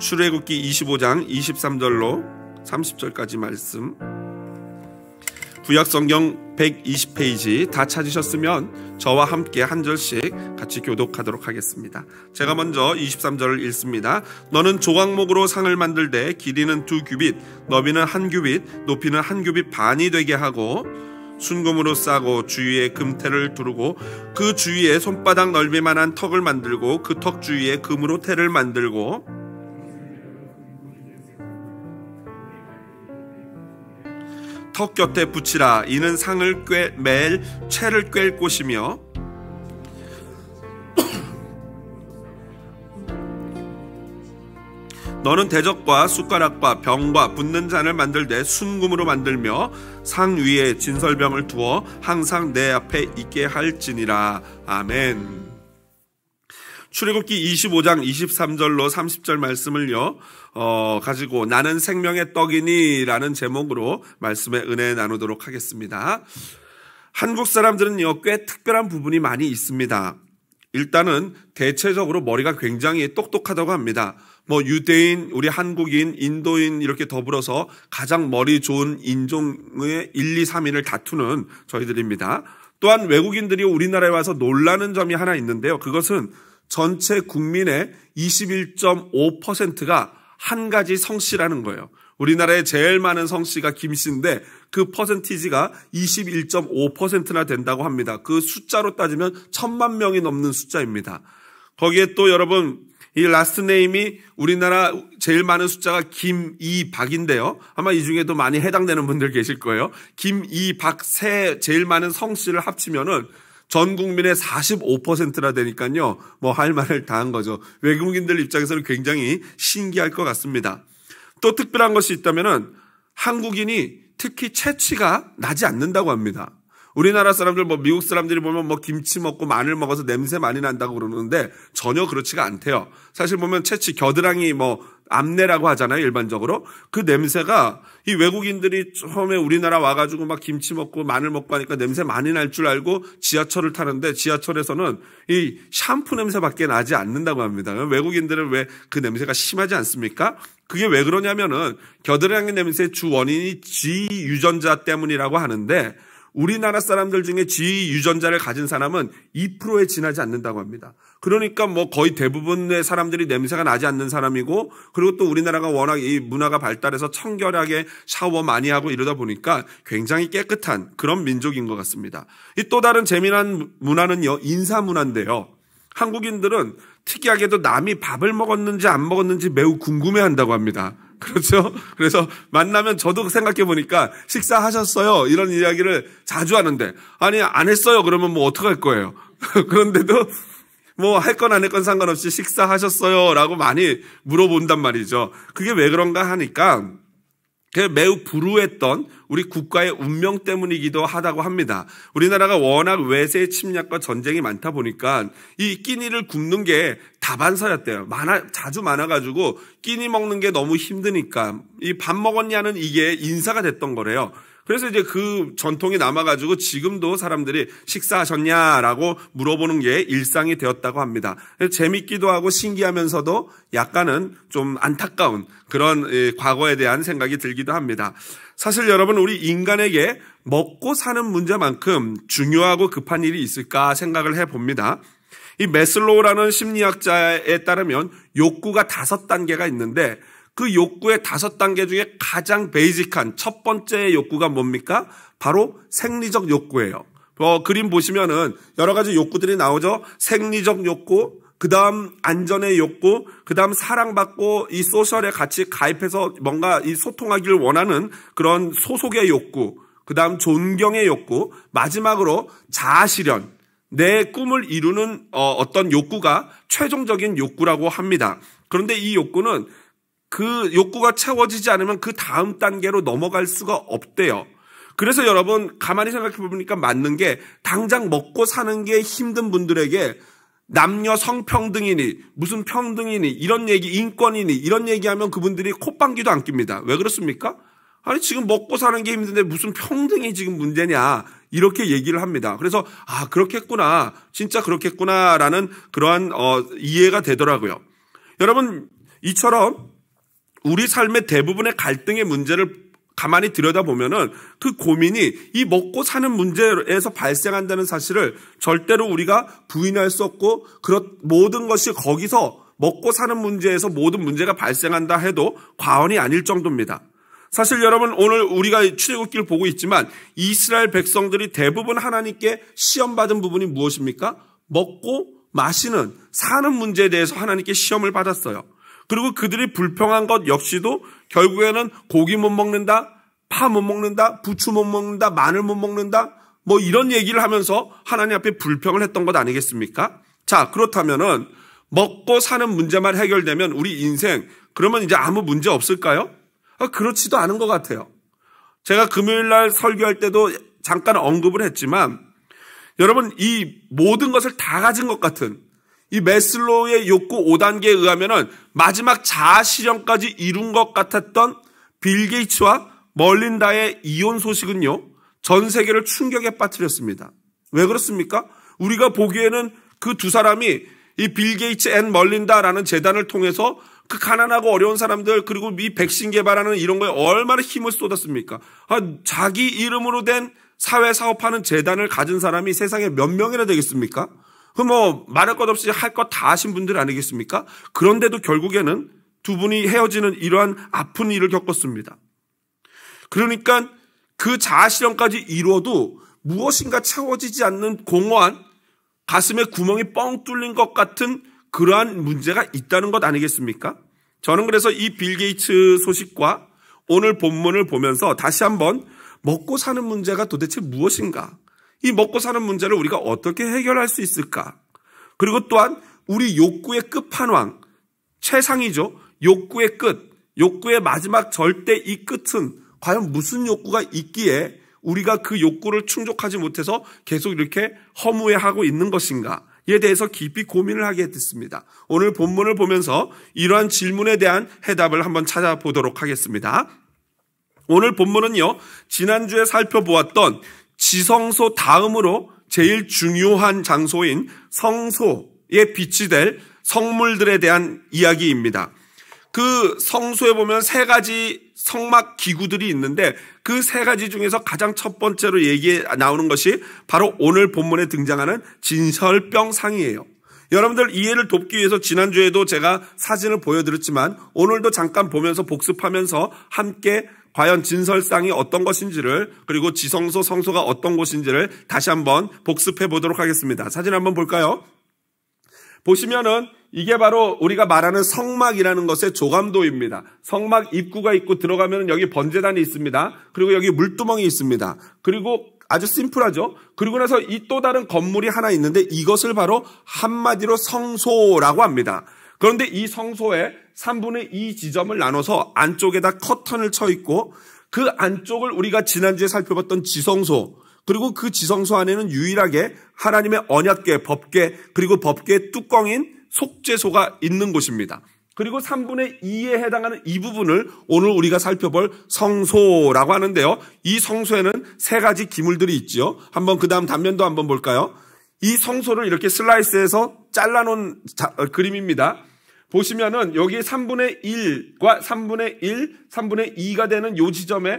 출애굽기 25장 23절로 30절까지 말씀 구약성경 120페이지 다 찾으셨으면 저와 함께 한 절씩 같이 교독하도록 하겠습니다. 제가 먼저 23절을 읽습니다. 너는 조각목으로 상을 만들때 길이는 두 규빗, 너비는 한 규빗, 높이는 한 규빗 반이 되게 하고 순금으로 싸고 주위에 금테를 두르고 그 주위에 손바닥 넓이만한 턱을 만들고 그 턱 주위에 금으로 테를 만들고 턱 곁에 붙이라 이는 상을 꿰 매일 채를 꿰 것이며 너는 대적과 숟가락과 병과 붓는 잔을 만들 되 순금으로 만들며 상 위에 진설병을 두어 항상 내 앞에 있게 할지니라 아멘. 출애굽기 25장 23절로 30절 말씀을요. 어, 가지고 나는 생명의 떡이니라는 제목으로 말씀의 은혜 나누도록 하겠습니다. 한국 사람들은요, 꽤 특별한 부분이 많이 있습니다. 일단은 대체적으로 머리가 굉장히 똑똑하다고 합니다. 뭐 유대인, 우리 한국인, 인도인 이렇게 더불어서 가장 머리 좋은 인종의 1, 2, 3인을 다투는 저희들입니다. 또한 외국인들이 우리나라에 와서 놀라는 점이 하나 있는데요. 그것은 전체 국민의 21.5%가 한 가지 성씨라는 거예요. 우리나라에 제일 많은 성씨가 김씨인데 그 퍼센티지가 21.5%나 된다고 합니다. 그 숫자로 따지면 천만 명이 넘는 숫자입니다. 거기에 또 여러분 이 라스트 네임이 우리나라 제일 많은 숫자가 김이박인데요. 아마 이 중에도 많이 해당되는 분들 계실 거예요. 김이박 세 제일 많은 성씨를 합치면은 전 국민의 4 5라 되니까요. 뭐 할 말을 다 한 거죠. 외국인들 입장에서는 굉장히 신기할 것 같습니다. 또 특별한 것이 있다면은 한국인이 특히 채취가 나지 않는다고 합니다. 우리나라 사람들 뭐 미국 사람들이 보면 뭐 김치 먹고 마늘 먹어서 냄새 많이 난다고 그러는데 전혀 그렇지가 않대요. 사실 보면 채취 겨드랑이 뭐 암내라고 하잖아요 일반적으로 그 냄새가 이 외국인들이 처음에 우리나라 와가지고 막 김치 먹고 마늘 먹고 하니까 냄새 많이 날 줄 알고 지하철을 타는데 지하철에서는 이 샴푸 냄새밖에 나지 않는다고 합니다. 외국인들은 왜 그 냄새가 심하지 않습니까? 그게 왜 그러냐면은 겨드랑이 냄새 주 원인이 지 유전자 때문이라고 하는데 우리나라 사람들 중에 지위 유전자를 가진 사람은 2%에 지나지 않는다고 합니다. 그러니까 뭐 거의 대부분의 사람들이 냄새가 나지 않는 사람이고 그리고 또 우리나라가 워낙 이 문화가 발달해서 청결하게 샤워 많이 하고 이러다 보니까 굉장히 깨끗한 그런 민족인 것 같습니다. 이 또 다른 재미난 문화는요, 인사 문화인데요. 한국인들은 특이하게도 남이 밥을 먹었는지 안 먹었는지 매우 궁금해 한다고 합니다. 그렇죠? 그래서 만나면 저도 생각해 보니까 식사하셨어요. 이런 이야기를 자주 하는데 아니 안 했어요. 그러면 뭐 어떡할 거예요. 그런데도 뭐 할 건 안 할 건 상관없이 식사하셨어요라고 많이 물어본단 말이죠. 그게 왜 그런가 하니까 그 매우 불우했던 우리 국가의 운명 때문이기도 하다고 합니다. 우리나라가 워낙 외세의 침략과 전쟁이 많다 보니까 이 끼니를 굽는게 다반사였대요. 많아, 자주 많아가지고 끼니 먹는 게 너무 힘드니까 이 밥 먹었냐는 이게 인사가 됐던 거래요. 그래서 이제 그 전통이 남아가지고 지금도 사람들이 식사하셨냐라고 물어보는 게 일상이 되었다고 합니다. 재밌기도 하고 신기하면서도 약간은 좀 안타까운 그런 예, 과거에 대한 생각이 들기도 합니다. 사실 여러분 우리 인간에게 먹고 사는 문제만큼 중요하고 급한 일이 있을까 생각을 해봅니다. 이 메슬로우라는 심리학자에 따르면 욕구가 다섯 단계가 있는데 그 욕구의 다섯 단계 중에 가장 베이직한 첫 번째 욕구가 뭡니까? 바로 생리적 욕구예요. 어, 그림 보시면은 여러 가지 욕구들이 나오죠. 생리적 욕구, 그 다음 안전의 욕구, 그 다음 사랑받고 이 소셜에 같이 가입해서 뭔가 이 소통하기를 원하는 그런 소속의 욕구, 그 다음 존경의 욕구, 마지막으로 자아실현, 내 꿈을 이루는 어, 어떤 욕구가 최종적인 욕구라고 합니다. 그런데 이 욕구는 그 욕구가 채워지지 않으면 그 다음 단계로 넘어갈 수가 없대요. 그래서 여러분 가만히 생각해 보니까 맞는 게 당장 먹고 사는 게 힘든 분들에게 남녀 성평등이니 무슨 평등이니 이런 얘기 인권이니 이런 얘기하면 그분들이 콧방귀도 안 낍니다. 왜 그렇습니까? 아니 지금 먹고 사는 게 힘든데 무슨 평등이 지금 문제냐 이렇게 얘기를 합니다. 그래서 아 그렇겠구나 진짜 그렇겠구나라는 그러한 어, 이해가 되더라고요. 여러분 이처럼 우리 삶의 대부분의 갈등의 문제를 가만히 들여다보면은 그 고민이 이 먹고 사는 문제에서 발생한다는 사실을 절대로 우리가 부인할 수 없고 그렇 모든 것이 거기서 먹고 사는 문제에서 모든 문제가 발생한다 해도 과언이 아닐 정도입니다. 사실 여러분 오늘 우리가 출애굽기를 보고 있지만 이스라엘 백성들이 대부분 하나님께 시험 받은 부분이 무엇입니까? 먹고 마시는 사는 문제에 대해서 하나님께 시험을 받았어요. 그리고 그들이 불평한 것 역시도 결국에는 고기 못 먹는다, 파 못 먹는다, 부추 못 먹는다, 마늘 못 먹는다, 뭐 이런 얘기를 하면서 하나님 앞에 불평을 했던 것 아니겠습니까? 자, 그렇다면은 먹고 사는 문제만 해결되면 우리 인생 그러면 이제 아무 문제 없을까요? 아, 그렇지도 않은 것 같아요. 제가 금요일 날 설교할 때도 잠깐 언급을 했지만 여러분 이 모든 것을 다 가진 것 같은 이 메슬로의 욕구 5단계에 의하면은 마지막 자아 실현까지 이룬 것 같았던 빌 게이츠와 멀린다의 이혼 소식은요, 전 세계를 충격에 빠뜨렸습니다. 왜 그렇습니까? 우리가 보기에는 그 두 사람이 이 빌 게이츠 앤 멀린다라는 재단을 통해서 그 가난하고 어려운 사람들 그리고 미 백신 개발하는 이런 거에 얼마나 힘을 쏟았습니까? 아, 자기 이름으로 된 사회 사업하는 재단을 가진 사람이 세상에 몇 명이나 되겠습니까? 그뭐 말할 것 없이 할 것 다 하신 분들 아니겠습니까? 그런데도 결국에는 두 분이 헤어지는 이러한 아픈 일을 겪었습니다. 그러니까 그 자아실현까지 이루어도 무엇인가 채워지지 않는 공허한 가슴에 구멍이 뻥 뚫린 것 같은 그러한 문제가 있다는 것 아니겠습니까? 저는 그래서 이 빌 게이츠 소식과 오늘 본문을 보면서 다시 한번 먹고 사는 문제가 도대체 무엇인가? 이 먹고 사는 문제를 우리가 어떻게 해결할 수 있을까? 그리고 또한 우리 욕구의 끝판왕, 최상이죠. 욕구의 끝, 욕구의 마지막 절대 이 끝은 과연 무슨 욕구가 있기에 우리가 그 욕구를 충족하지 못해서 계속 이렇게 허무해하고 있는 것인가? 이에 대해서 깊이 고민을 하게 됐습니다. 오늘 본문을 보면서 이러한 질문에 대한 해답을 한번 찾아보도록 하겠습니다. 오늘 본문은요, 지난주에 살펴보았던 지성소 다음으로 제일 중요한 장소인 성소에 빛이 될 성물들에 대한 이야기입니다. 그 성소에 보면 세 가지 성막 기구들이 있는데 그 세 가지 중에서 가장 첫 번째로 얘기 나오는 것이 바로 오늘 본문에 등장하는 진설병상이에요. 여러분들 이해를 돕기 위해서 지난주에도 제가 사진을 보여드렸지만 오늘도 잠깐 보면서 복습하면서 함께 과연 진설상이 어떤 것인지를 그리고 지성소 성소가 어떤 곳인지를 다시 한번 복습해 보도록 하겠습니다. 사진 한번 볼까요? 보시면은 이게 바로 우리가 말하는 성막이라는 것의 조감도입니다. 성막 입구가 있고 들어가면 여기 번제단이 있습니다. 그리고 여기 물두멍이 있습니다. 그리고 아주 심플하죠. 그리고 나서 이 또 다른 건물이 하나 있는데 이것을 바로 한마디로 성소라고 합니다. 그런데 이 성소에 3분의 2 지점을 나눠서 안쪽에다 커튼을 쳐 있고 그 안쪽을 우리가 지난주에 살펴봤던 지성소 그리고 그 지성소 안에는 유일하게 하나님의 언약계, 법계 그리고 법계 뚜껑인 속죄소가 있는 곳입니다. 그리고 3분의 2에 해당하는 이 부분을 오늘 우리가 살펴볼 성소라고 하는데요. 이 성소에는 세 가지 기물들이 있죠 한번 그 다음 단면도 한번 볼까요? 이 성소를 이렇게 슬라이스해서 잘라놓은 자, 어, 그림입니다. 보시면은 여기 3분의 1과 3분의 1, 3분의 2가 되는 요 지점에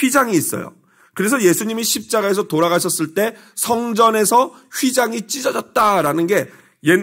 휘장이 있어요. 그래서 예수님이 십자가에서 돌아가셨을 때 성전에서 휘장이 찢어졌다라는 게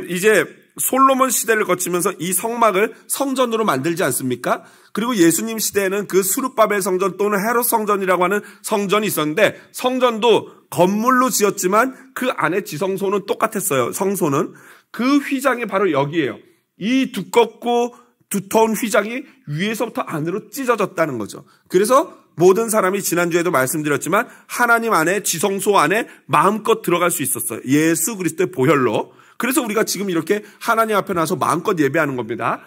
이제 솔로몬 시대를 거치면서 이 성막을 성전으로 만들지 않습니까? 그리고 예수님 시대에는 그 수르바벨 성전 또는 헤롯 성전이라고 하는 성전이 있었는데 성전도 건물로 지었지만 그 안에 지성소는 똑같았어요. 성소는 그 휘장이 바로 여기에요. 이 두껍고 두터운 휘장이 위에서부터 안으로 찢어졌다는 거죠. 그래서 모든 사람이 지난주에도 말씀드렸지만 하나님 안에 지성소 안에 마음껏 들어갈 수 있었어요. 예수 그리스도의 보혈로. 그래서 우리가 지금 이렇게 하나님 앞에 나서 마음껏 예배하는 겁니다.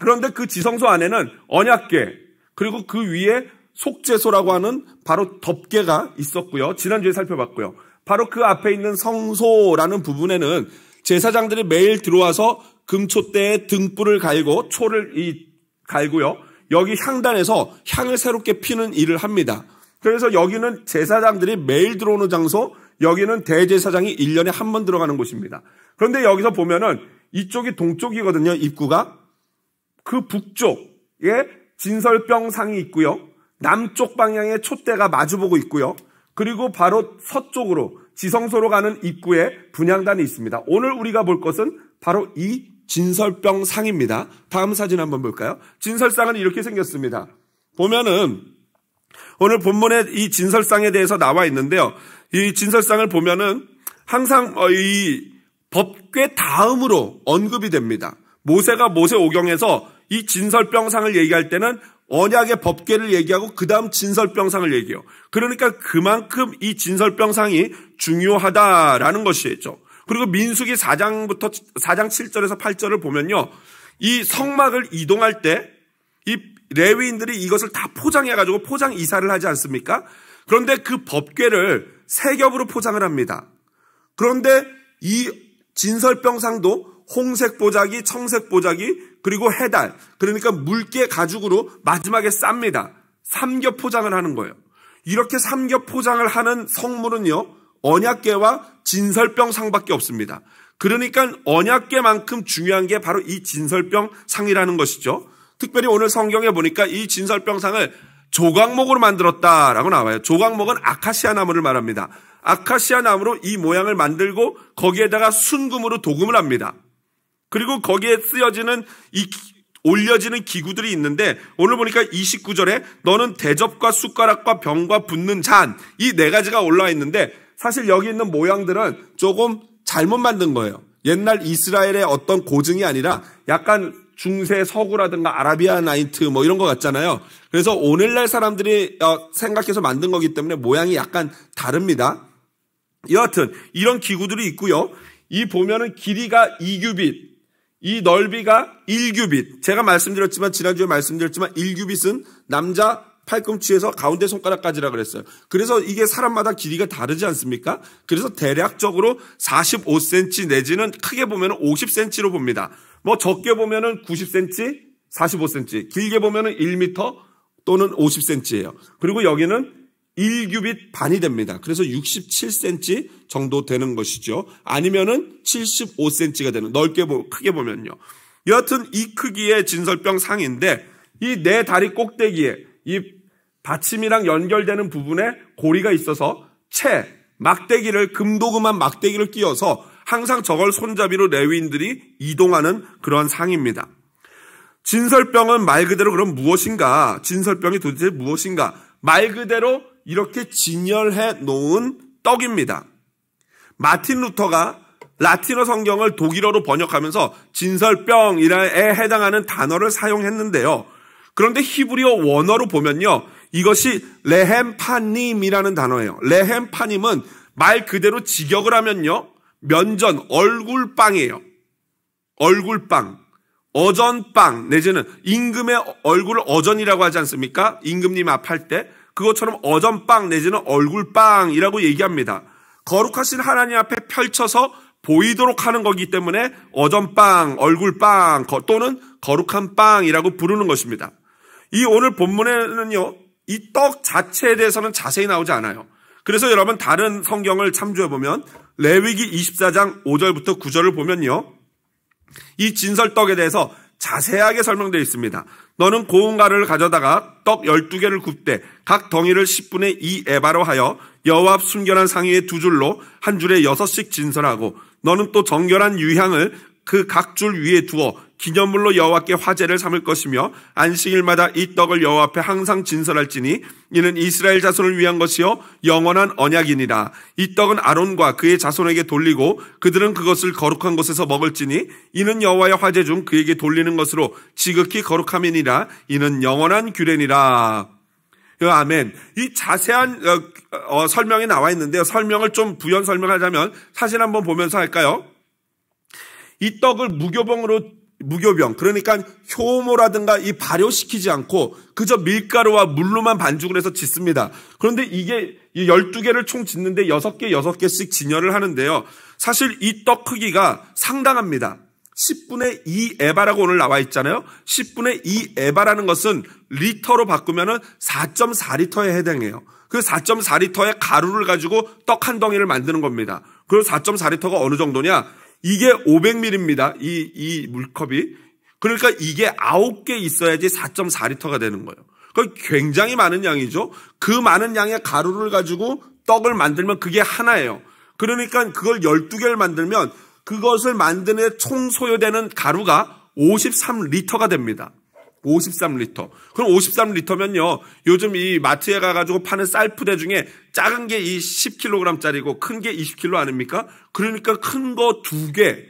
그런데 그 지성소 안에는 언약계 그리고 그 위에 속죄소라고 하는 바로 덮개가 있었고요. 지난주에 살펴봤고요. 바로 그 앞에 있는 성소라는 부분에는 제사장들이 매일 들어와서 금초대에 등불을 갈고 초를 이 갈고요. 여기 향단에서 향을 새롭게 피는 일을 합니다. 그래서 여기는 제사장들이 매일 들어오는 장소, 여기는 대제사장이 1년에 한 번 들어가는 곳입니다. 그런데 여기서 보면은 이쪽이 동쪽이거든요, 입구가. 그 북쪽에 진설병상이 있고요. 남쪽 방향에 촛대가 마주보고 있고요. 그리고 바로 서쪽으로 지성소로 가는 입구에 분향단이 있습니다. 오늘 우리가 볼 것은 바로 이 진설병 상입니다. 다음 사진 한번 볼까요? 진설상은 이렇게 생겼습니다. 보면은 오늘 본문에 이 진설상에 대해서 나와 있는데요. 이 진설상을 보면은 항상 어, 이 법궤 다음으로 언급이 됩니다. 모세가 모세 오경에서 이 진설병상을 얘기할 때는 언약의 법궤를 얘기하고 그다음 진설병상을 얘기해요. 그러니까 그만큼 이 진설병상이 중요하다라는 것이죠. 그리고 민숙이 4장부터 4장 7절에서 8절을 보면요. 이 성막을 이동할 때 이 레위인들이 이것을 다 포장해 가지고 포장 이사를 하지 않습니까? 그런데 그 법궤를 세 겹으로 포장을 합니다. 그런데 이 진설병상도 홍색 보자기, 청색 보자기, 그리고 해달, 그러니까 물개 가죽으로 마지막에 쌉니다. 삼겹 포장을 하는 거예요. 이렇게 삼겹 포장을 하는 성물은요, 언약계와 진설병 상밖에 없습니다. 그러니까 언약계만큼 중요한 게 바로 이 진설병 상이라는 것이죠. 특별히 오늘 성경에 보니까 이 진설병 상을 조각목으로 만들었다라고 나와요. 조각목은 아카시아 나무를 말합니다. 아카시아 나무로 이 모양을 만들고 거기에다가 순금으로 도금을 합니다. 그리고 거기에 쓰여지는 이 올려지는 기구들이 있는데 오늘 보니까 29절에 너는 대접과 숟가락과 병과 붓는 잔 이 네 가지가 올라와 있는데 사실 여기 있는 모양들은 조금 잘못 만든 거예요. 옛날 이스라엘의 어떤 고증이 아니라 약간 중세 서구라든가 아라비아 나이트 뭐 이런 거 같잖아요. 그래서 오늘날 사람들이 어, 생각해서 만든 거기 때문에 모양이 약간 다릅니다. 여하튼 이런 기구들이 있고요. 이 보면은 길이가 2규빗, 이 넓이가 1규빗. 제가 말씀드렸지만 지난주에 말씀드렸지만 1규빗은 남자 팔꿈치에서 가운데 손가락까지라 그랬어요. 그래서 이게 사람마다 길이가 다르지 않습니까? 그래서 대략적으로 45cm 내지는 크게 보면 50cm로 봅니다. 뭐 적게 보면 90cm, 45cm, 길게 보면 1m 또는 50cm예요. 그리고 여기는 1규빗 반이 됩니다. 그래서 67cm 정도 되는 것이죠. 아니면은 75cm가 되는 넓게 보 크게 보면요. 여하튼 이 크기의 진설병 상인데 이내 네 다리 꼭대기에 이 받침이랑 연결되는 부분에 고리가 있어서 채, 막대기를, 금도금한 막대기를 끼워서 항상 저걸 손잡이로 레위인들이 이동하는 그런 상입니다. 진설병은 말 그대로 그럼 무엇인가? 진설병이 도대체 무엇인가? 말 그대로 이렇게 진열해 놓은 떡입니다. 마틴 루터가 라틴어 성경을 독일어로 번역하면서 진설병이라에 해당하는 단어를 사용했는데요. 그런데 히브리어 원어로 보면요. 이것이 레헴파님이라는 단어예요. 레헴파님은 말 그대로 직역을 하면요. 면전, 얼굴빵이에요. 얼굴빵. 어전빵, 내지는 임금의 얼굴을 어전이라고 하지 않습니까? 임금님 앞할 때. 그것처럼 어전빵, 내지는 얼굴빵이라고 얘기합니다. 거룩하신 하나님 앞에 펼쳐서 보이도록 하는 거기 때문에 어전빵, 얼굴빵, 또는 거룩한 빵이라고 부르는 것입니다. 이 오늘 본문에는요, 이떡 자체에 대해서는 자세히 나오지 않아요. 그래서 여러분 다른 성경을 참조해 보면 레위기 24장 5절부터 9절을 보면요. 이 진설떡에 대해서 자세하게 설명되어 있습니다. 너는 고운 가루를 가져다가 떡 12개를 굽되 각 덩이를 10분의 2 에바로 하여 여호 앞 숨겨난 상위의 두 줄로 한 줄에 여섯씩 진설하고 너는 또 정결한 유향을 그각줄 위에 두어 기념물로 여호와께 화제를 삼을 것이며 안식일마다 이 떡을 여호와 앞에 항상 진설할지니 이는 이스라엘 자손을 위한 것이요 영원한 언약이니라 이 떡은 아론과 그의 자손에게 돌리고 그들은 그것을 거룩한 곳에서 먹을지니 이는 여호와의 화제 중 그에게 돌리는 것으로 지극히 거룩함이니라 이는 영원한 규례니라 어, 아멘. 이 자세한 어, 어, 설명이 나와 있는데요. 설명을 좀 부연 설명하자면 사실 한번 보면서 할까요? 이 떡을 무교병으로 무교병 그러니까 효모라든가 이 발효시키지 않고 그저 밀가루와 물로만 반죽을 해서 짓습니다. 그런데 이게 12개를 총 짓는데 6개 6개씩 진열을 하는데요. 사실 이 떡 크기가 상당합니다. 10분의 2 에바라고 오늘 나와 있잖아요. 10분의 2 에바라는 것은 리터로 바꾸면 4.4리터에 해당해요. 그 4.4리터의 가루를 가지고 떡 한 덩이를 만드는 겁니다. 그리고 4.4리터가 어느 정도냐? 이게 500ml입니다. 이, 이 물컵이. 그러니까 이게 9개 있어야지 4.4리터가 되는 거예요. 그 굉장히 많은 양이죠. 그 많은 양의 가루를 가지고 떡을 만들면 그게 하나예요. 그러니까 그걸 12개를 만들면 그것을 만드는 총 소요되는 가루가 53리터가 됩니다. 53리터. 그럼 53리터면요. 요즘 이 마트에 가가지고 파는 쌀푸대 중에 작은 게 이 10kg짜리고 큰 게 20kg 아닙니까? 그러니까 큰 거 두 개,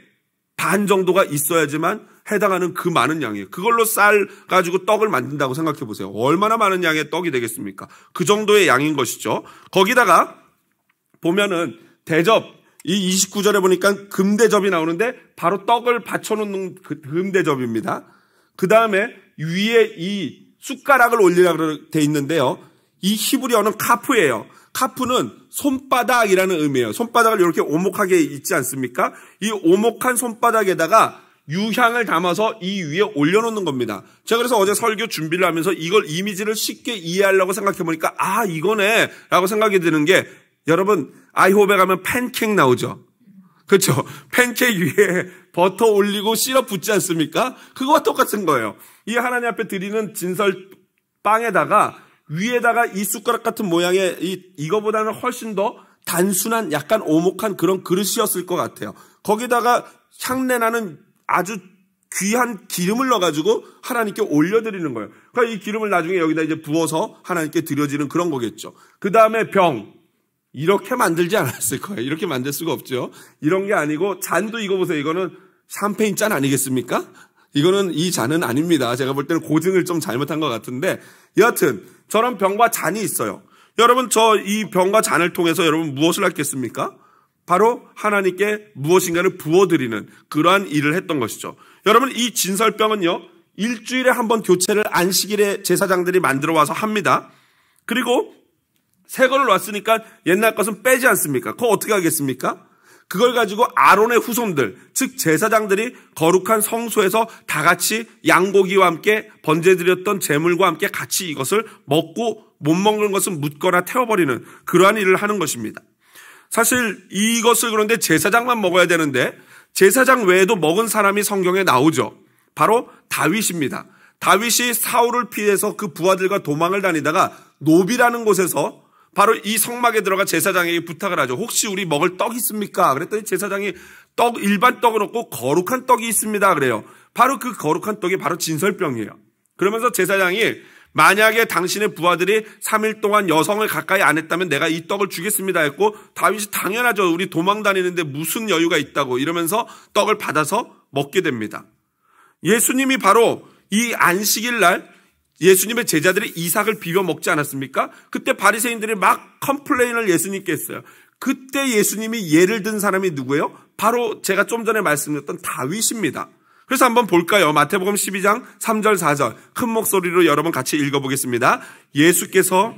반 정도가 있어야지만 해당하는 그 많은 양이에요. 그걸로 쌀 가지고 떡을 만든다고 생각해 보세요. 얼마나 많은 양의 떡이 되겠습니까? 그 정도의 양인 것이죠. 거기다가 보면은 대접, 이 29절에 보니까 금대접이 나오는데 바로 떡을 받쳐놓는 그 금대접입니다. 그 다음에 위에 이 숟가락을 올리라고 돼 있는데요. 이 히브리어는 카프예요. 카프는 손바닥이라는 의미예요. 손바닥을 이렇게 오목하게 있지 않습니까? 이 오목한 손바닥에다가 유향을 담아서 이 위에 올려놓는 겁니다. 제가 그래서 어제 설교 준비를 하면서 이걸 이미지를 쉽게 이해하려고 생각해보니까 아 이거네 라고 생각이 드는 게 여러분 아이홉에 가면 팬케이크 나오죠. 그렇죠? 팬케이크 위에 버터 올리고 시럽 붙지 않습니까? 그거와 똑같은 거예요. 이 하나님 앞에 드리는 진설 빵에다가 위에다가 이 숟가락 같은 모양의 이, 이거보다는 훨씬 더 단순한 약간 오목한 그런 그릇이었을 것 같아요. 거기다가 향내 나는 아주 귀한 기름을 넣어가지고 하나님께 올려드리는 거예요. 그러니까 이 기름을 나중에 여기다 이제 부어서 하나님께 드려지는 그런 거겠죠. 그 다음에 병. 이렇게 만들지 않았을 거예요. 이렇게 만들 수가 없죠. 이런 게 아니고 잔도 이거 보세요. 이거는 샴페인 잔 아니겠습니까? 이거는 이 잔은 아닙니다. 제가 볼 때는 고증을 좀 잘못한 것 같은데 여하튼 저런 병과 잔이 있어요. 여러분 저 이 병과 잔을 통해서 여러분 무엇을 알겠습니까? 바로 하나님께 무엇인가를 부어드리는 그러한 일을 했던 것이죠. 여러분 이 진설병은요 일주일에 한 번 교체를 안식일에 제사장들이 만들어 와서 합니다. 그리고 새 거를 놨으니까 옛날 것은 빼지 않습니까? 그거 어떻게 하겠습니까? 그걸 가지고 아론의 후손들, 즉 제사장들이 거룩한 성소에서 다 같이 양고기와 함께 번제드렸던 제물과 함께 같이 이것을 먹고 못 먹는 것은 묻거나 태워버리는 그러한 일을 하는 것입니다. 사실 이것을 그런데 제사장만 먹어야 되는데 제사장 외에도 먹은 사람이 성경에 나오죠. 바로 다윗입니다. 다윗이 사울을 피해서 그 부하들과 도망을 다니다가 노비라는 곳에서 바로 이 성막에 들어가 제사장에게 부탁을 하죠. 혹시 우리 먹을 떡 있습니까? 그랬더니 제사장이 떡 일반 떡은 없고 거룩한 떡이 있습니다. 그래요. 바로 그 거룩한 떡이 바로 진설병이에요. 그러면서 제사장이 만약에 당신의 부하들이 3일 동안 여성을 가까이 안 했다면 내가 이 떡을 주겠습니다 했고 다윗이 당연하죠. 우리 도망 다니는데 무슨 여유가 있다고 이러면서 떡을 받아서 먹게 됩니다. 예수님이 바로 이 안식일 날 예수님의 제자들이 이삭을 비벼 먹지 않았습니까? 그때 바리새인들이 막 컴플레인을 예수님께 했어요. 그때 예수님이 예를 든 사람이 누구예요? 바로 제가 좀 전에 말씀드렸던 다윗입니다. 그래서 한번 볼까요? 마태복음 12장 3절 4절 큰 목소리로 여러분 같이 읽어보겠습니다. 예수께서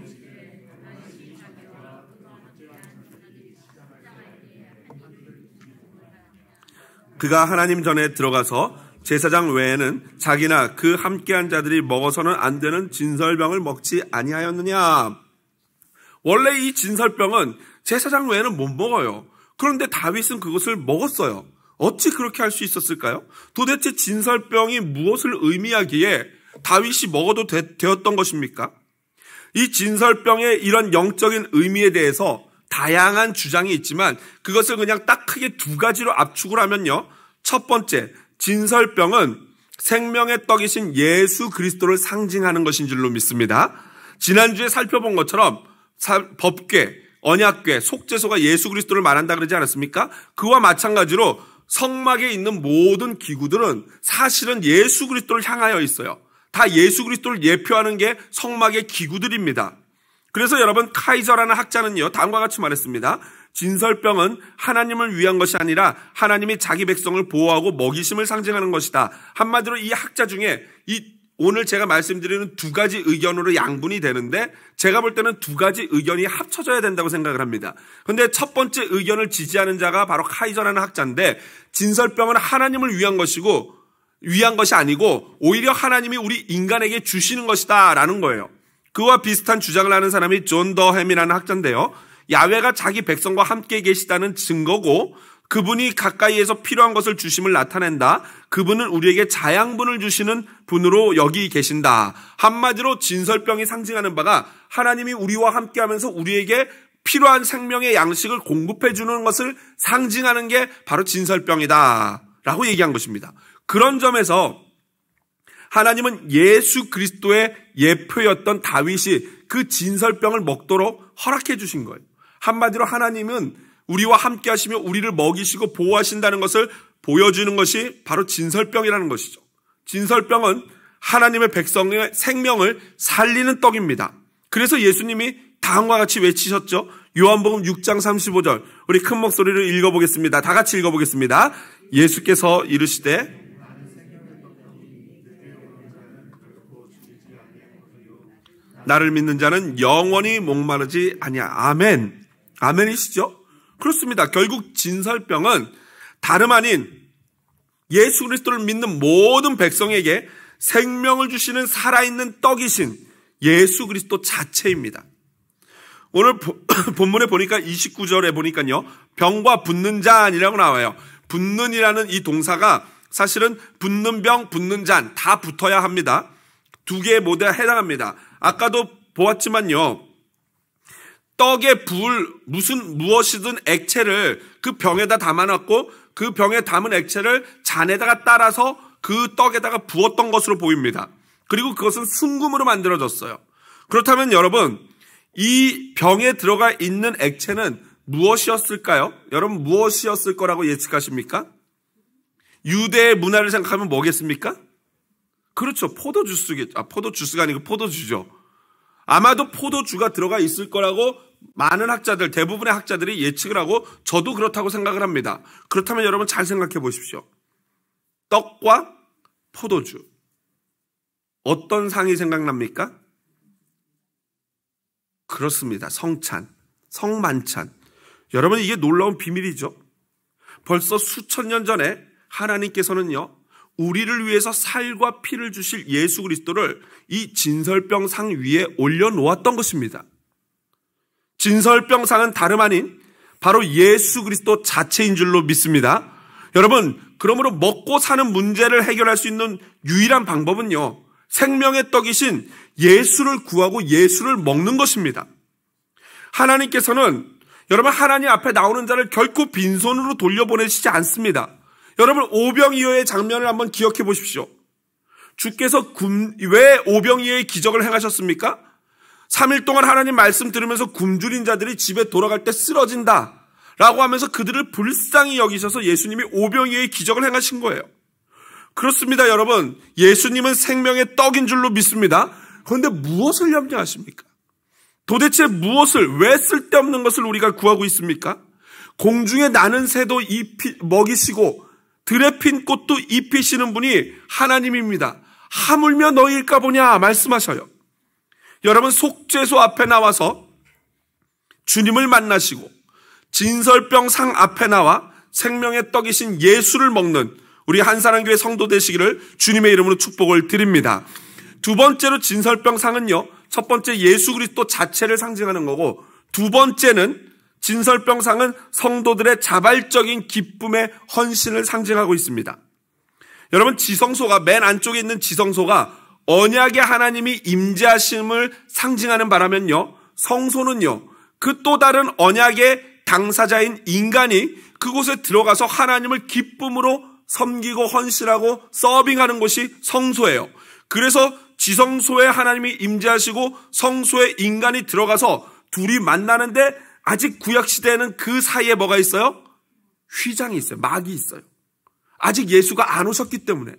그가 하나님 전에 들어가서 제사장 외에는 자기나 그 함께한 자들이 먹어서는 안 되는 진설병을 먹지 아니하였느냐. 원래 이 진설병은 제사장 외에는 못 먹어요. 그런데 다윗은 그것을 먹었어요. 어찌 그렇게 할 수 있었을까요? 도대체 진설병이 무엇을 의미하기에 다윗이 먹어도 되, 었던 것입니까? 이 진설병의 이런 영적인 의미에 대해서 다양한 주장이 있지만 그것을 그냥 딱 크게 두 가지로 압축을 하면요. 첫 번째, 진설병은 생명의 떡이신 예수 그리스도를 상징하는 것인 줄로 믿습니다. 지난주에 살펴본 것처럼 법계, 언약궤, 속죄소가 예수 그리스도를 말한다 그러지 않았습니까? 그와 마찬가지로 성막에 있는 모든 기구들은 사실은 예수 그리스도를 향하여 있어요. 다 예수 그리스도를 예표하는 게 성막의 기구들입니다. 그래서 여러분 카이저라는 학자는요 다음과 같이 말했습니다. 진설병은 하나님을 위한 것이 아니라 하나님이 자기 백성을 보호하고 먹이심을 상징하는 것이다. 한마디로 이 학자 중에 이 오늘 제가 말씀드리는 두 가지 의견으로 양분이 되는데 제가 볼 때는 두 가지 의견이 합쳐져야 된다고 생각을 합니다. 근데 첫 번째 의견을 지지하는 자가 바로 카이저라는 학자인데 진설병은 하나님을 위한 것이고 위한 것이 아니고 오히려 하나님이 우리 인간에게 주시는 것이다라는 거예요. 그와 비슷한 주장을 하는 사람이 존 더햄이라는 학자인데요. 야외가 자기 백성과 함께 계시다는 증거고 그분이 가까이에서 필요한 것을 주심을 나타낸다. 그분은 우리에게 자양분을 주시는 분으로 여기 계신다. 한마디로 진설병이 상징하는 바가 하나님이 우리와 함께하면서 우리에게 필요한 생명의 양식을 공급해 주는 것을 상징하는 게 바로 진설병이다. 라고 얘기한 것입니다. 그런 점에서 하나님은 예수 그리스도의 예표였던 다윗이 그 진설병을 먹도록 허락해 주신 거예요. 한마디로 하나님은 우리와 함께 하시며 우리를 먹이시고 보호하신다는 것을 보여주는 것이 바로 진설병이라는 것이죠. 진설병은 하나님의 백성의 생명을 살리는 떡입니다. 그래서 예수님이 다음과 같이 외치셨죠. 요한복음 6장 35절. 우리 큰 목소리를 읽어보겠습니다. 다 같이 읽어보겠습니다. 예수께서 이르시되 나를 믿는 자는 영원히 목마르지 아니야. 아멘. 아멘이시죠? 그렇습니다. 결국 진설병은 다름 아닌 예수 그리스도를 믿는 모든 백성에게 생명을 주시는 살아있는 떡이신 예수 그리스도 자체입니다. 오늘 본문에 보니까 29절에 보니까요. 병과 붙는 잔이라고 나와요. 붙는이라는 이 동사가 사실은 붙는 병, 붙는 잔 다 붙어야 합니다. 두 개의 모델에 해당합니다. 아까도 보았지만요. 떡에 불 무슨 무엇이든 액체를 그 병에다 담아놨고 그 병에 담은 액체를 잔에다가 따라서 그 떡에다가 부었던 것으로 보입니다. 그리고 그것은 순금으로 만들어졌어요. 그렇다면 여러분 이 병에 들어가 있는 액체는 무엇이었을까요? 여러분 무엇이었을 거라고 예측하십니까? 유대의 문화를 생각하면 뭐겠습니까? 그렇죠. 포도주스겠죠. 아, 포도주스가 아니고 포도주죠. 아마도 포도주가 들어가 있을 거라고 많은 학자들, 대부분의 학자들이 예측을 하고 저도 그렇다고 생각을 합니다. 그렇다면 여러분 잘 생각해 보십시오. 떡과 포도주. 어떤 상이 생각납니까? 그렇습니다. 성찬, 성만찬. 여러분 이게 놀라운 비밀이죠. 벌써 수천 년 전에 하나님께서는요. 우리를 위해서 살과 피를 주실 예수 그리스도를 이 진설병 상 위에 올려놓았던 것입니다. 진설병상은 다름 아닌 바로 예수 그리스도 자체인 줄로 믿습니다. 여러분, 그러므로 먹고 사는 문제를 해결할 수 있는 유일한 방법은요. 생명의 떡이신 예수를 구하고 예수를 먹는 것입니다. 하나님께서는 여러분 하나님 앞에 나오는 자를 결코 빈손으로 돌려보내시지 않습니다. 여러분 오병이어의 장면을 한번 기억해 보십시오. 주께서 왜 오병이어의 기적을 행하셨습니까? 3일 동안 하나님 말씀 들으면서 굶주린 자들이 집에 돌아갈 때 쓰러진다. 라고 하면서 그들을 불쌍히 여기셔서 예수님이 오병이의 기적을 행하신 거예요. 그렇습니다, 여러분. 예수님은 생명의 떡인 줄로 믿습니다. 그런데 무엇을 염려하십니까? 도대체 무엇을, 왜 쓸데없는 것을 우리가 구하고 있습니까? 공중에 나는 새도 입히, 먹이시고, 들에 핀 꽃도 입히시는 분이 하나님입니다. 하물며 너희일까 보냐, 말씀하셔요. 여러분 속죄소 앞에 나와서 주님을 만나시고 진설병 상 앞에 나와 생명의 떡이신 예수를 먹는 우리 한사랑교회 성도 되시기를 주님의 이름으로 축복을 드립니다. 두 번째로 진설병 상은요. 첫 번째 예수 그리스도 자체를 상징하는 거고 두 번째는 진설병 상은 성도들의 자발적인 기쁨의 헌신을 상징하고 있습니다. 여러분 지성소가 맨 안쪽에 있는 지성소가 언약의 하나님이 임재하심을 상징하는 바라면요. 성소는요. 그 또 다른 언약의 당사자인 인간이 그곳에 들어가서 하나님을 기쁨으로 섬기고 헌신하고 서빙하는 곳이 성소예요. 그래서 지성소에 하나님이 임재하시고 성소에 인간이 들어가서 둘이 만나는데 아직 구약 시대에는 그 사이에 뭐가 있어요? 휘장이 있어요. 막이 있어요. 아직 예수가 안 오셨기 때문에.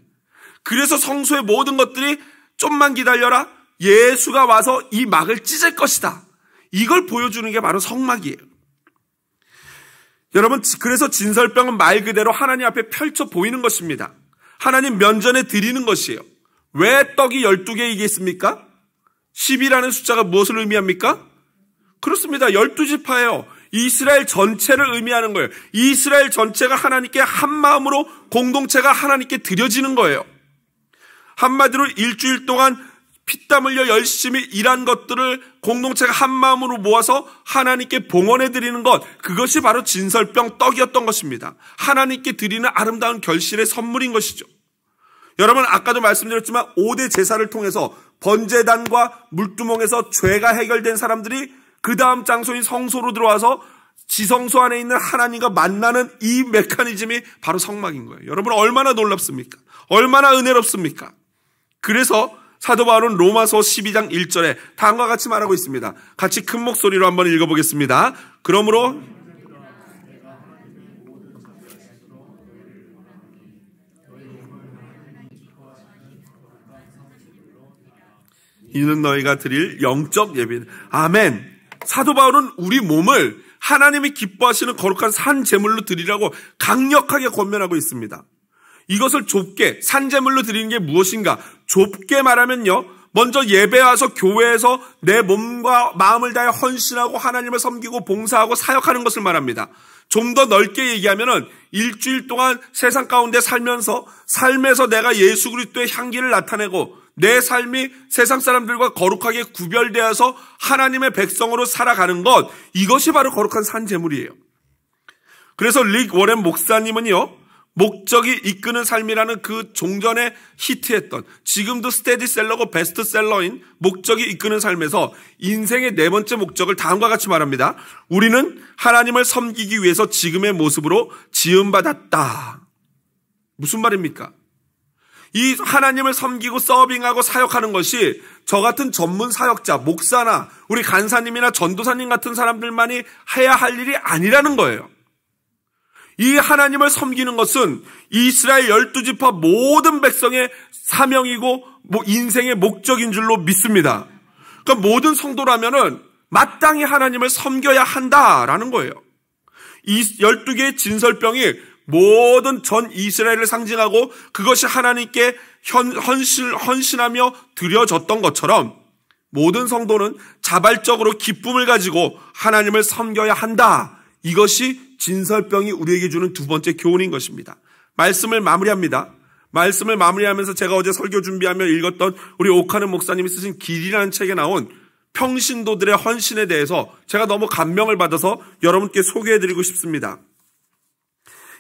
그래서 성소의 모든 것들이 좀만 기다려라. 예수가 와서 이 막을 찢을 것이다. 이걸 보여주는 게 바로 성막이에요. 여러분, 그래서 진설병은 말 그대로 하나님 앞에 펼쳐 보이는 것입니다. 하나님 면전에 드리는 것이에요. 왜 떡이 1 2개이게있습니까 10이라는 숫자가 무엇을 의미합니까? 그렇습니다. 12지파예요. 이스라엘 전체를 의미하는 거예요. 이스라엘 전체가 하나님께 한 마음으로 공동체가 하나님께 드려지는 거예요. 한마디로 일주일 동안 피땀 흘려 열심히 일한 것들을 공동체가 한 마음으로 모아서 하나님께 봉헌해 드리는 것 그것이 바로 진설병 떡이었던 것입니다. 하나님께 드리는 아름다운 결실의 선물인 것이죠. 여러분 아까도 말씀드렸지만 5대 제사를 통해서 번제단과 물두멍에서 죄가 해결된 사람들이 그 다음 장소인 성소로 들어와서 지성소 안에 있는 하나님과 만나는 이 메커니즘이 바로 성막인 거예요. 여러분 얼마나 놀랍습니까? 얼마나 은혜롭습니까? 그래서 사도 바울은 로마서 12장 1절에 다음과 같이 말하고 있습니다. 같이 큰 목소리로 한번 읽어보겠습니다. 그러므로 이는 너희가 드릴 영적 예빈. 아멘. 사도 바울은 우리 몸을 하나님이 기뻐하시는 거룩한 산 제물로 드리라고 강력하게 권면하고 있습니다. 이것을 좁게 산 제물로 드리는 게 무엇인가? 좁게 말하면요. 먼저 예배 와서 교회에서 내 몸과 마음을 다해 헌신하고 하나님을 섬기고 봉사하고 사역하는 것을 말합니다. 좀 더 넓게 얘기하면은 일주일 동안 세상 가운데 살면서 삶에서 내가 예수 그리스도의 향기를 나타내고 내 삶이 세상 사람들과 거룩하게 구별되어서 하나님의 백성으로 살아가는 것 이것이 바로 거룩한 산 제물이에요. 그래서 릭 워렌 목사님은요. 목적이 이끄는 삶이라는 그 종전에 히트했던 지금도 스테디셀러고 베스트셀러인 목적이 이끄는 삶에서 인생의 네 번째 목적을 다음과 같이 말합니다. 우리는 하나님을 섬기기 위해서 지금의 모습으로 지음받았다. 무슨 말입니까? 이 하나님을 섬기고 서빙하고 사역하는 것이 저 같은 전문 사역자, 목사나 우리 간사님이나 전도사님 같은 사람들만이 해야 할 일이 아니라는 거예요. 이 하나님을 섬기는 것은 이스라엘 열두 지파 모든 백성의 사명이고 뭐 인생의 목적인 줄로 믿습니다. 그러니까 모든 성도라면은 마땅히 하나님을 섬겨야 한다라는 거예요. 이 12개의 진설병이 모든 전 이스라엘을 상징하고 그것이 하나님께 현, 헌신, 헌신하며 드려졌던 것처럼 모든 성도는 자발적으로 기쁨을 가지고 하나님을 섬겨야 한다. 이것이 진설병이 우리에게 주는 두 번째 교훈인 것입니다. 말씀을 마무리합니다. 말씀을 마무리하면서 제가 어제 설교 준비하며 읽었던 우리 오카는 목사님이 쓰신 길이라는 책에 나온 평신도들의 헌신에 대해서 제가 너무 감명을 받아서 여러분께 소개해드리고 싶습니다.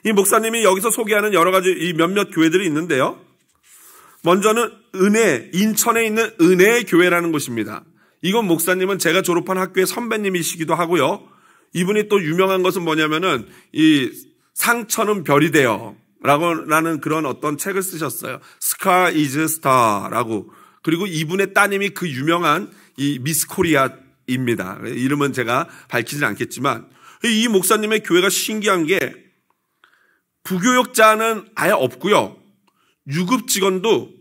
이 목사님이 여기서 소개하는 여러 가지 이 몇몇 교회들이 있는데요. 먼저는 은혜, 인천에 있는 은혜의 교회라는 곳입니다. 이건 목사님은 제가 졸업한 학교의 선배님이시기도 하고요. 이분이 또 유명한 것은 뭐냐면은 이 상처는 별이 되어 라고라는 그런 어떤 책을 쓰셨어요. 스카 이즈 스타라고. 그리고 이분의 따님이 그 유명한 이 미스 코리아입니다. 이름은 제가 밝히진 않겠지만 이 목사님의 교회가 신기한 게 부교역자는 아예 없고요. 유급 직원도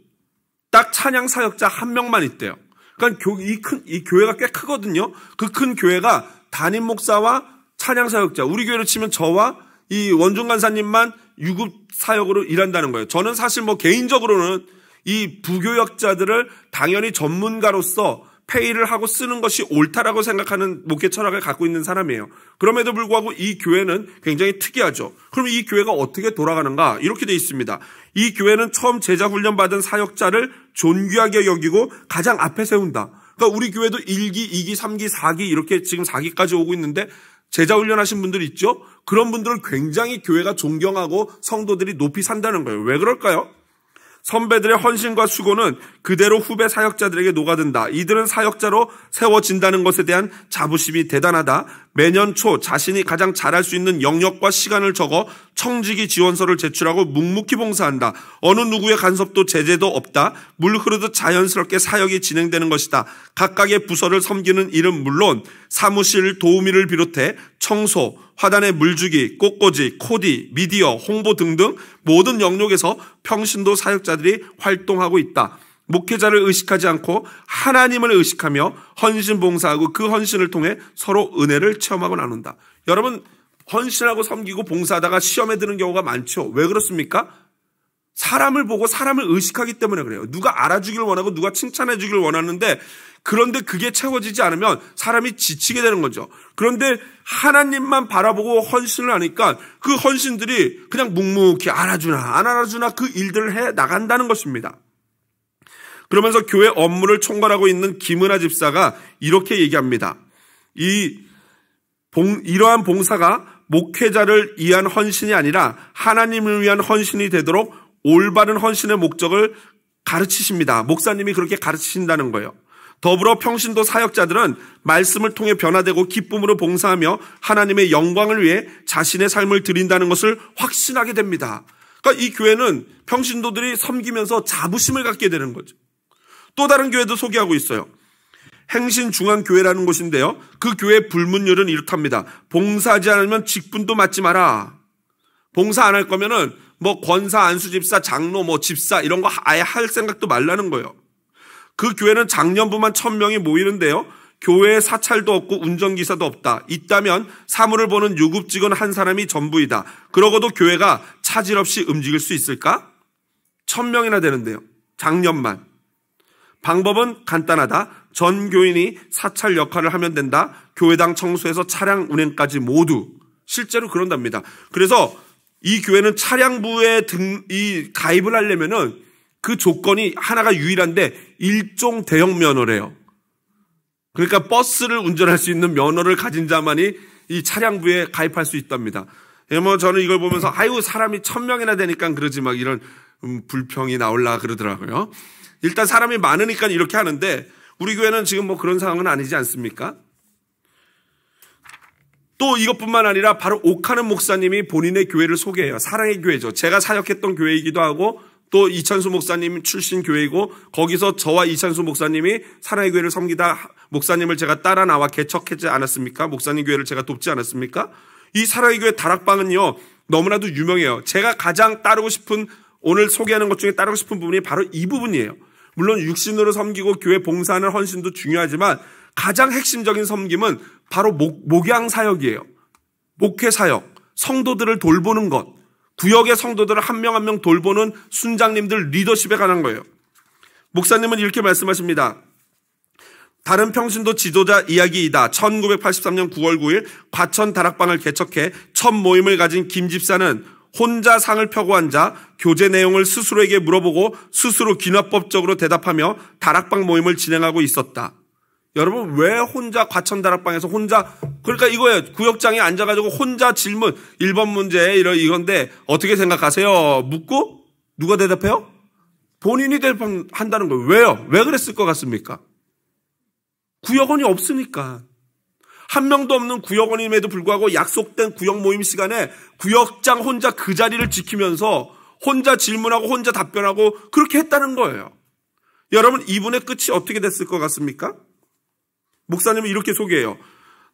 딱 찬양 사역자 한 명만 있대요. 그러니까 이큰 이 교회가 꽤 크거든요. 그 큰 교회가 담임 목사와 찬양 사역자, 우리 교회로 치면 저와 이 원중 간사님만 유급 사역으로 일한다는 거예요. 저는 사실 뭐 개인적으로는 이 부교역자들을 당연히 전문가로서 페이를 하고 쓰는 것이 옳다라고 생각하는 목회 철학을 갖고 있는 사람이에요. 그럼에도 불구하고 이 교회는 굉장히 특이하죠. 그럼 이 교회가 어떻게 돌아가는가? 이렇게 돼 있습니다. 이 교회는 처음 제자 훈련 받은 사역자를 존귀하게 여기고 가장 앞에 세운다. 그러니까 우리 교회도 1기, 2기, 3기, 4기 이렇게 지금 4기까지 오고 있는데 제자 훈련하신 분들 있죠? 그런 분들은 굉장히 교회가 존경하고 성도들이 높이 산다는 거예요. 왜 그럴까요? 선배들의 헌신과 수고는 그대로 후배 사역자들에게 녹아든다. 이들은 사역자로 세워진다는 것에 대한 자부심이 대단하다. 매년 초 자신이 가장 잘할 수 있는 영역과 시간을 적어 청지기 지원서를 제출하고 묵묵히 봉사한다. 어느 누구의 간섭도 제재도 없다. 물 흐르듯 자연스럽게 사역이 진행되는 것이다. 각각의 부서를 섬기는 일은 물론 사무실 도우미를 비롯해 청소, 화단의 물주기, 꽃꽂이, 코디, 미디어, 홍보 등등 모든 영역에서 평신도 사역자들이 활동하고 있다. 목회자를 의식하지 않고 하나님을 의식하며 헌신 봉사하고 그 헌신을 통해 서로 은혜를 체험하고 나눈다. 여러분 헌신하고 섬기고 봉사하다가 시험에 드는 경우가 많죠. 왜 그렇습니까? 사람을 보고 사람을 의식하기 때문에 그래요. 누가 알아주길 원하고 누가 칭찬해 주길 원하는데 그런데 그게 채워지지 않으면 사람이 지치게 되는 거죠. 그런데 하나님만 바라보고 헌신을 하니까 그 헌신들이 그냥 묵묵히 알아주나 안 알아주나 그 일들을 해 나간다는 것입니다. 그러면서 교회 업무를 총괄하고 있는 김은하 집사가 이렇게 얘기합니다. 이 봉, 이러한 봉사가 목회자를 위한 헌신이 아니라 하나님을 위한 헌신이 되도록 올바른 헌신의 목적을 가르치십니다. 목사님이 그렇게 가르치신다는 거예요. 더불어 평신도 사역자들은 말씀을 통해 변화되고 기쁨으로 봉사하며 하나님의 영광을 위해 자신의 삶을 드린다는 것을 확신하게 됩니다. 그러니까 이 교회는 평신도들이 섬기면서 자부심을 갖게 되는 거죠. 또 다른 교회도 소개하고 있어요. 행신중앙교회라는 곳인데요. 그 교회 불문율은 이렇답니다. 봉사하지 않으면 직분도 맞지 마라. 봉사 안 할 거면은 뭐 권사, 안수집사, 장로, 뭐 집사 이런 거 아예 할 생각도 말라는 거예요. 그 교회는 작년부만 천명이 모이는데요. 교회에 사찰도 없고 운전기사도 없다. 있다면 사물을 보는 유급 직원 한 사람이 전부이다. 그러고도 교회가 차질 없이 움직일 수 있을까? 천명이나 되는데요. 작년만. 방법은 간단하다. 전 교인이 사찰 역할을 하면 된다. 교회당 청소에서 차량 운행까지 모두 실제로 그런답니다. 그래서 이 교회는 차량부에 등, 이 가입을 하려면은 그 조건이 하나가 유일한데 일종 대형 면허래요. 그러니까 버스를 운전할 수 있는 면허를 가진 자만이 이 차량부에 가입할 수 있답니다. 예, 뭐 저는 이걸 보면서 아유 사람이 천 명이나 되니까 그러지 막 이런 음, 불평이 나올라 그러더라고요. 일단 사람이 많으니까 이렇게 하는데 우리 교회는 지금 뭐 그런 상황은 아니지 않습니까? 또 이것뿐만 아니라 바로 옥하는 목사님이 본인의 교회를 소개해요. 사랑의 교회죠. 제가 사역했던 교회이기도 하고 또 이찬수 목사님 출신 교회이고 거기서 저와 이찬수 목사님이 사랑의 교회를 섬기다 목사님을 제가 따라 나와 개척했지 않았습니까? 목사님 교회를 제가 돕지 않았습니까? 이 사랑의 교회 다락방은요 너무나도 유명해요. 제가 가장 따르고 싶은 오늘 소개하는 것 중에 따르고 싶은 부분이 바로 이 부분이에요. 물론 육신으로 섬기고 교회 봉사하는 헌신도 중요하지만 가장 핵심적인 섬김은 바로 목, 목양 사역이에요. 목회 사역, 성도들을 돌보는 것, 구역의 성도들을 한명 한명 한 명 돌보는 순장님들 리더십에 관한 거예요. 목사님은 이렇게 말씀하십니다. 다른 평신도 지도자 이야기이다. 1983년 9월 9일 과천 다락방을 개척해 첫 모임을 가진 김 집사는 혼자 상을 펴고 앉아 교제 내용을 스스로에게 물어보고 스스로 귀납법적으로 대답하며 다락방 모임을 진행하고 있었다. 여러분 왜 혼자 과천 다락방에서 혼자 그러니까 이거예요. 구역장에 앉아가지고 혼자 질문 1번 문제 이런 이건데 어떻게 생각하세요? 묻고 누가 대답해요? 본인이 대답한다는 거예요. 왜요? 왜 그랬을 것 같습니까? 구역원이 없으니까. 한 명도 없는 구역원임에도 불구하고 약속된 구역 모임 시간에 구역장 혼자 그 자리를 지키면서 혼자 질문하고 혼자 답변하고 그렇게 했다는 거예요. 여러분 이분의 끝이 어떻게 됐을 것 같습니까? 목사님은 이렇게 소개해요.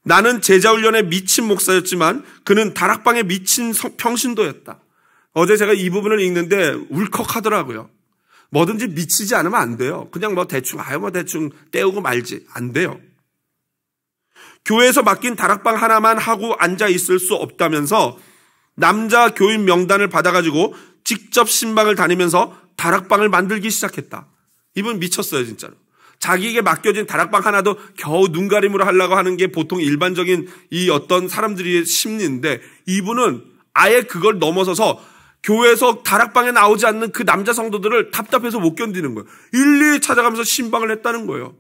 나는 제자훈련에 미친 목사였지만 그는 다락방에 미친 평신도였다. 어제 제가 이 부분을 읽는데 울컥하더라고요. 뭐든지 미치지 않으면 안 돼요. 그냥 뭐 대충 아유 뭐 대충 때우고 말지 안 돼요. 교회에서 맡긴 다락방 하나만 하고 앉아 있을 수 없다면서 남자 교인 명단을 받아가지고 직접 신방을 다니면서 다락방을 만들기 시작했다. 이분 미쳤어요, 진짜로. 자기에게 맡겨진 다락방 하나도 겨우 눈가림으로 하려고 하는 게 보통 일반적인 이 어떤 사람들의 심리인데 이분은 아예 그걸 넘어서서 교회에서 다락방에 나오지 않는 그 남자 성도들을 답답해서 못 견디는 거예요. 일일이 찾아가면서 신방을 했다는 거예요.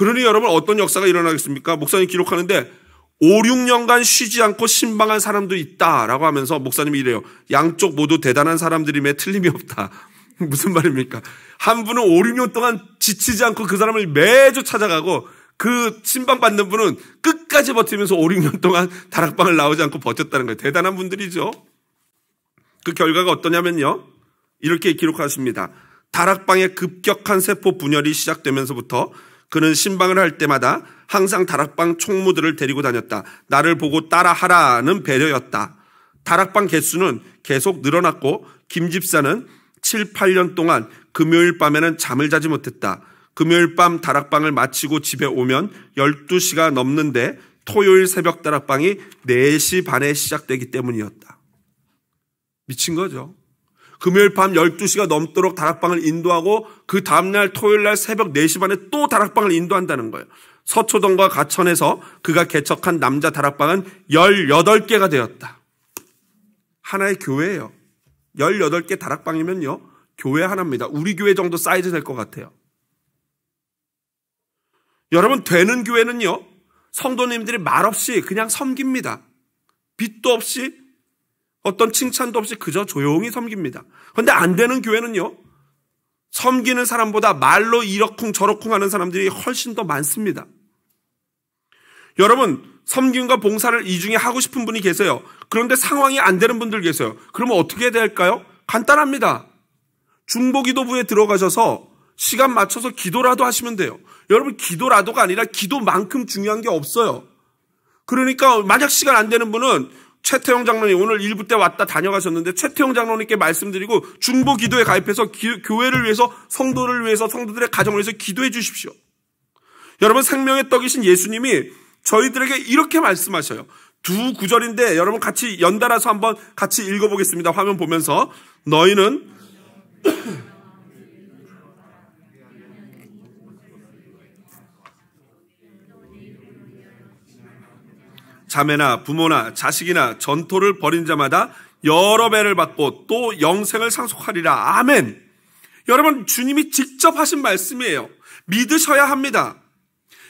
그러니 여러분 어떤 역사가 일어나겠습니까? 목사님 기록하는데 5, 6년간 쉬지 않고 신방한 사람도 있다라고 하면서 목사님이 이래요. 양쪽 모두 대단한 사람들임에 틀림이 없다. 무슨 말입니까? 한 분은 5, 6년 동안 지치지 않고 그 사람을 매주 찾아가고 그 신방 받는 분은 끝까지 버티면서 5, 6년 동안 다락방을 나오지 않고 버텼다는 거예요. 대단한 분들이죠. 그 결과가 어떠냐면요. 이렇게 기록하십니다. 다락방의 급격한 세포 분열이 시작되면서부터 그는 신방을 할 때마다 항상 다락방 총무들을 데리고 다녔다. 나를 보고 따라하라는 배려였다. 다락방 개수는 계속 늘어났고 김 집사는 7, 8년 동안 금요일 밤에는 잠을 자지 못했다. 금요일 밤 다락방을 마치고 집에 오면 12시가 넘는데 토요일 새벽 다락방이 4시 반에 시작되기 때문이었다. 미친 거죠. 금요일 밤 12시가 넘도록 다락방을 인도하고 그 다음날 토요일날 새벽 4시 반에 또 다락방을 인도한다는 거예요. 서초동과 가천에서 그가 개척한 남자 다락방은 18개가 되었다. 하나의 교회예요. 18개 다락방이면요. 교회 하나입니다. 우리 교회 정도 사이즈 될 것 같아요. 여러분 되는 교회는요. 성도님들이 말없이 그냥 섬깁니다. 빚도 없이 어떤 칭찬도 없이 그저 조용히 섬깁니다. 그런데 안 되는 교회는요. 섬기는 사람보다 말로 이러쿵 저러쿵 하는 사람들이 훨씬 더 많습니다. 여러분, 섬김과 봉사를 이 중에 하고 싶은 분이 계세요. 그런데 상황이 안 되는 분들 계세요. 그러면 어떻게 해야 될까요? 간단합니다. 중보기도부에 들어가셔서 시간 맞춰서 기도라도 하시면 돼요. 여러분, 기도라도가 아니라 기도만큼 중요한 게 없어요. 그러니까 만약 시간 안 되는 분은 최태형 장로님 오늘 일부 때 왔다 다녀가셨는데 최태형 장로님께 말씀드리고 중보 기도에 가입해서 기, 교회를 위해서 성도를 위해서 성도들의 가정을 위해서 기도해 주십시오. 여러분 생명의 떡이신 예수님이 저희들에게 이렇게 말씀하셔요. 두 구절인데 여러분 같이 연달아서 한번 같이 읽어보겠습니다. 화면 보면서 너희는 자매나 부모나 자식이나 전토를 벌인 자마다 여러 배를 받고 또 영생을 상속하리라. 아멘. 여러분, 주님이 직접 하신 말씀이에요. 믿으셔야 합니다.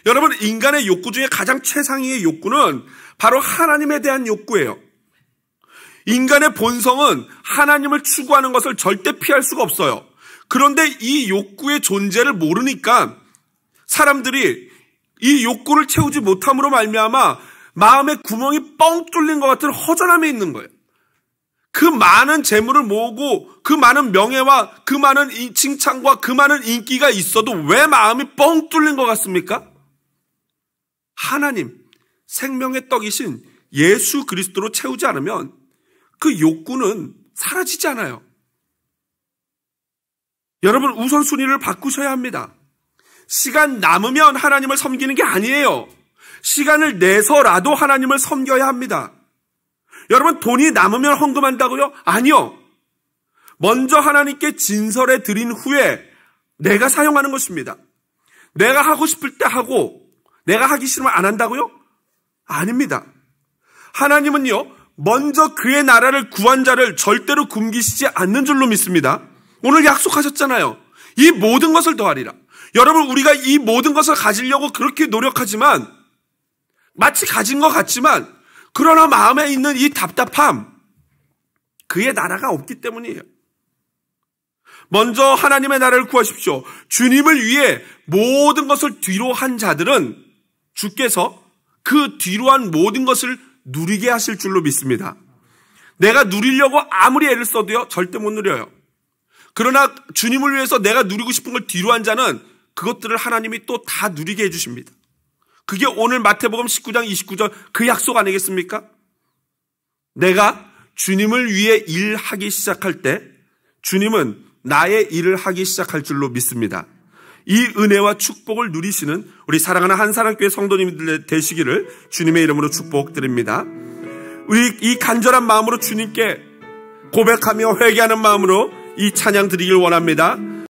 여러분, 인간의 욕구 중에 가장 최상위의 욕구는 바로 하나님에 대한 욕구예요. 인간의 본성은 하나님을 추구하는 것을 절대 피할 수가 없어요. 그런데 이 욕구의 존재를 모르니까 사람들이 이 욕구를 채우지 못함으로 말미암아 마음의 구멍이 뻥 뚫린 것 같은 허전함에 있는 거예요. 그 많은 재물을 모으고 그 많은 명예와 그 많은 칭찬과 그 많은 인기가 있어도 왜 마음이 뻥 뚫린 것 같습니까? 하나님, 생명의 떡이신 예수 그리스도로 채우지 않으면 그 욕구는 사라지지 않아요. 여러분 우선순위를 바꾸셔야 합니다. 시간 남으면 하나님을 섬기는 게 아니에요. 시간을 내서라도 하나님을 섬겨야 합니다. 여러분 돈이 남으면 헌금한다고요? 아니요. 먼저 하나님께 진설해 드린 후에 내가 사용하는 것입니다. 내가 하고 싶을 때 하고 내가 하기 싫으면 안 한다고요? 아닙니다. 하나님은요. 먼저 그의 나라를 구한 자를 절대로 굶기시지 않는 줄로 믿습니다. 오늘 약속하셨잖아요. 이 모든 것을 더하리라. 여러분 우리가 이 모든 것을 가지려고 그렇게 노력하지만 마치 가진 것 같지만 그러나 마음에 있는 이 답답함 그의 나라가 없기 때문이에요. 먼저 하나님의 나라를 구하십시오. 주님을 위해 모든 것을 뒤로 한 자들은 주께서 그 뒤로 한 모든 것을 누리게 하실 줄로 믿습니다. 내가 누리려고 아무리 애를 써도요, 절대 못 누려요. 그러나 주님을 위해서 내가 누리고 싶은 걸 뒤로 한 자는 그것들을 하나님이 또 다 누리게 해주십니다. 그게 오늘 마태복음 19장 29절 그 약속 아니겠습니까? 내가 주님을 위해 일하기 시작할 때 주님은 나의 일을 하기 시작할 줄로 믿습니다. 이 은혜와 축복을 누리시는 우리 사랑하는 한사랑교회 성도님들 되시기를 주님의 이름으로 축복드립니다. 우리 이 간절한 마음으로 주님께 고백하며 회개하는 마음으로 이 찬양 드리길 원합니다.